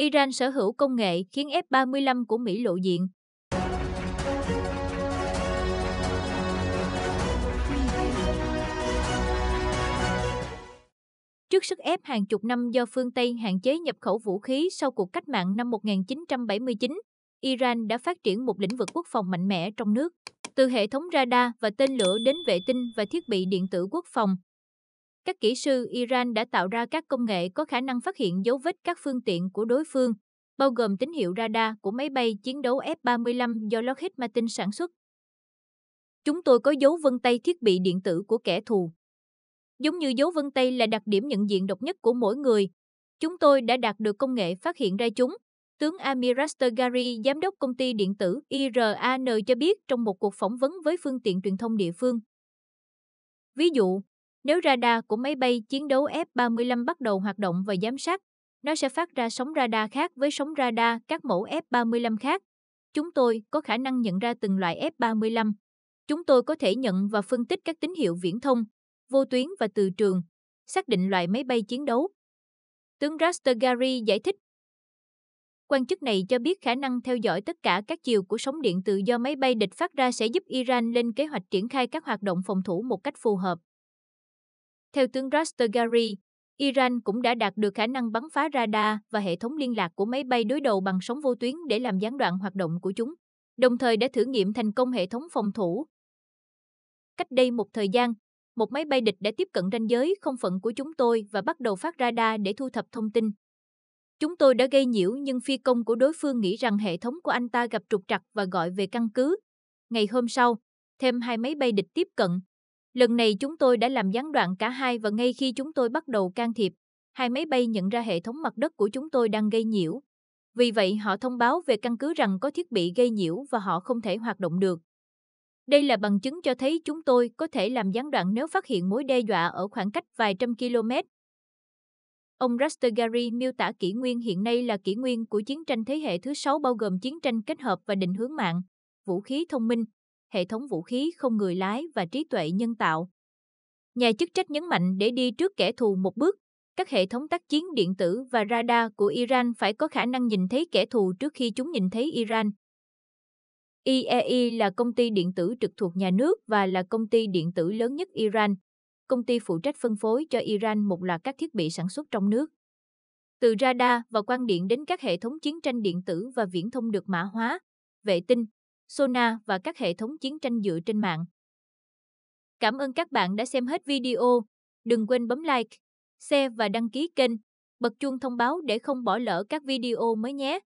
Iran sở hữu công nghệ khiến F-35 của Mỹ lộ diện. Trước sức ép hàng chục năm do phương Tây hạn chế nhập khẩu vũ khí sau cuộc cách mạng năm 1979, Iran đã phát triển một lĩnh vực quốc phòng mạnh mẽ trong nước. Từ hệ thống radar và tên lửa đến vệ tinh và thiết bị điện tử quốc phòng, các kỹ sư Iran đã tạo ra các công nghệ có khả năng phát hiện dấu vết các phương tiện của đối phương, bao gồm tín hiệu radar của máy bay chiến đấu F-35 do Lockheed Martin sản xuất. Chúng tôi có dấu vân tay thiết bị điện tử của kẻ thù. Giống như dấu vân tay là đặc điểm nhận diện độc nhất của mỗi người, chúng tôi đã đạt được công nghệ phát hiện ra chúng. Tướng Amir Rastagari, giám đốc công ty điện tử IRAN cho biết trong một cuộc phỏng vấn với phương tiện truyền thông địa phương. Ví dụ, nếu radar của máy bay chiến đấu F-35 bắt đầu hoạt động và giám sát, nó sẽ phát ra sóng radar khác với sóng radar các mẫu F-35 khác. Chúng tôi có khả năng nhận ra từng loại F-35. Chúng tôi có thể nhận và phân tích các tín hiệu viễn thông, vô tuyến và từ trường, xác định loại máy bay chiến đấu. Tướng Rastagari giải thích. Quan chức này cho biết khả năng theo dõi tất cả các chiều của sóng điện từ do máy bay địch phát ra sẽ giúp Iran lên kế hoạch triển khai các hoạt động phòng thủ một cách phù hợp. Theo tướng Rastogari, Iran cũng đã đạt được khả năng bắn phá radar và hệ thống liên lạc của máy bay đối đầu bằng sóng vô tuyến để làm gián đoạn hoạt động của chúng, đồng thời đã thử nghiệm thành công hệ thống phòng thủ. Cách đây một thời gian, một máy bay địch đã tiếp cận ranh giới không phận của chúng tôi và bắt đầu phát radar để thu thập thông tin. Chúng tôi đã gây nhiễu nhưng phi công của đối phương nghĩ rằng hệ thống của anh ta gặp trục trặc và gọi về căn cứ. Ngày hôm sau, thêm hai máy bay địch tiếp cận, Lần này chúng tôi đã làm gián đoạn cả hai và ngay khi chúng tôi bắt đầu can thiệp, hai máy bay nhận ra hệ thống mặt đất của chúng tôi đang gây nhiễu. Vì vậy họ thông báo về căn cứ rằng có thiết bị gây nhiễu và họ không thể hoạt động được. Đây là bằng chứng cho thấy chúng tôi có thể làm gián đoạn nếu phát hiện mối đe dọa ở khoảng cách vài trăm km. Ông Rastagari miêu tả kỷ nguyên hiện nay là kỷ nguyên của chiến tranh thế hệ thứ sáu bao gồm chiến tranh kết hợp và định hướng mạng, vũ khí thông minh, hệ thống vũ khí không người lái và trí tuệ nhân tạo. Nhà chức trách nhấn mạnh để đi trước kẻ thù một bước, các hệ thống tác chiến điện tử và radar của Iran phải có khả năng nhìn thấy kẻ thù trước khi chúng nhìn thấy Iran. IEI e là công ty điện tử trực thuộc nhà nước và là công ty điện tử lớn nhất Iran. Công ty phụ trách phân phối cho Iran một loạt các thiết bị sản xuất trong nước. Từ radar và quang điện đến các hệ thống chiến tranh điện tử và viễn thông được mã hóa, vệ tinh, Sona và các hệ thống chiến tranh dựa trên mạng. Cảm ơn các bạn đã xem hết video. Đừng quên bấm like, share và đăng ký kênh, bật chuông thông báo để không bỏ lỡ các video mới nhé.